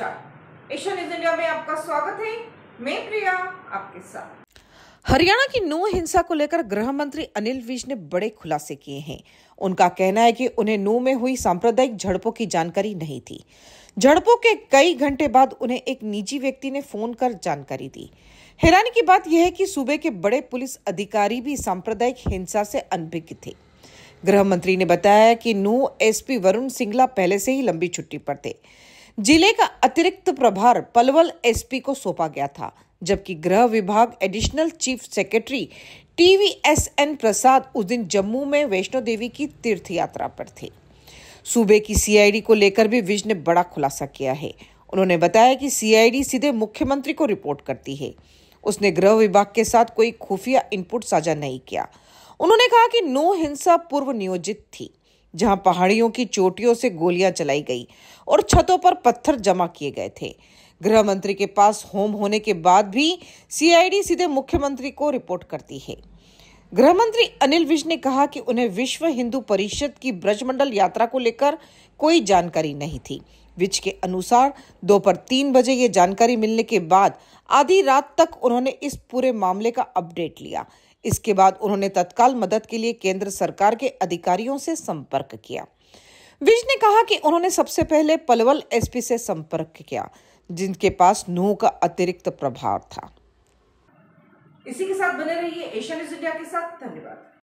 नमस्कार इंडिया में आपका स्वागत है मैं प्रिया आपके साथ हरियाणा की नू हिंसा को लेकर गृह मंत्री अनिल विज ने बड़े खुलासे किए हैं उनका कहना है कि उन्हें नू में हुई सांप्रदायिक झड़पों की जानकारी नहीं थी झड़पों के कई घंटे बाद उन्हें एक निजी व्यक्ति ने फोन कर जानकारी दी हैरानी की बात यह है कि सूबे के बड़े पुलिस अधिकारी भी सांप्रदायिक हिंसा से अनभिज्ञ थे गृह मंत्री ने बताया कि नू एसपी वरुण सिंगला पहले से ही लंबी छुट्टी पर थे जिले का अतिरिक्त प्रभार पलवल एसपी को सौंपा गया था जबकि गृह विभाग additional chief secretary TVSN Prasad उस दिन जम्मू में वैष्णो देवी की तीर्थ यात्रा पर थे सूबे की सीआईडी को लेकर भी विज ने बड़ा खुलासा किया है उन्होंने बताया कि सीआईडी सीधे मुख्यमंत्री को रिपोर्ट करती है उसने गृह विभाग के साथ कोई खुफिया इनपुट साझा नहीं किया उन्होंने कहा कि नो हिंसा पूर्व नियोजित थी जहां पहाड़ियों की चोटियों से गोलियां चलाई गई और छतों पर पत्थर जमा किए गए थे गृह मंत्री के पास होम होने के बाद भी सीआईडी सीधे मुख्यमंत्री को रिपोर्ट करती है गृह मंत्री अनिल विज ने कहा कि उन्हें विश्व हिंदू परिषद की ब्रजमंडल यात्रा को लेकर कोई जानकारी नहीं थी विज के अनुसार दोपहर तीन बजे ये जानकारी मिलने के बाद आधी रात तक उन्होंने इस पूरे मामले का अपडेट लिया इसके बाद उन्होंने तत्काल मदद के लिए केंद्र सरकार के अधिकारियों से संपर्क किया विज ने कहा कि उन्होंने सबसे पहले पलवल एसपी से संपर्क किया जिनके पास नूह का अतिरिक्त प्रभाव था इसी के साथ बने रहिए एशिया न्यूज इंडिया के साथ धन्यवाद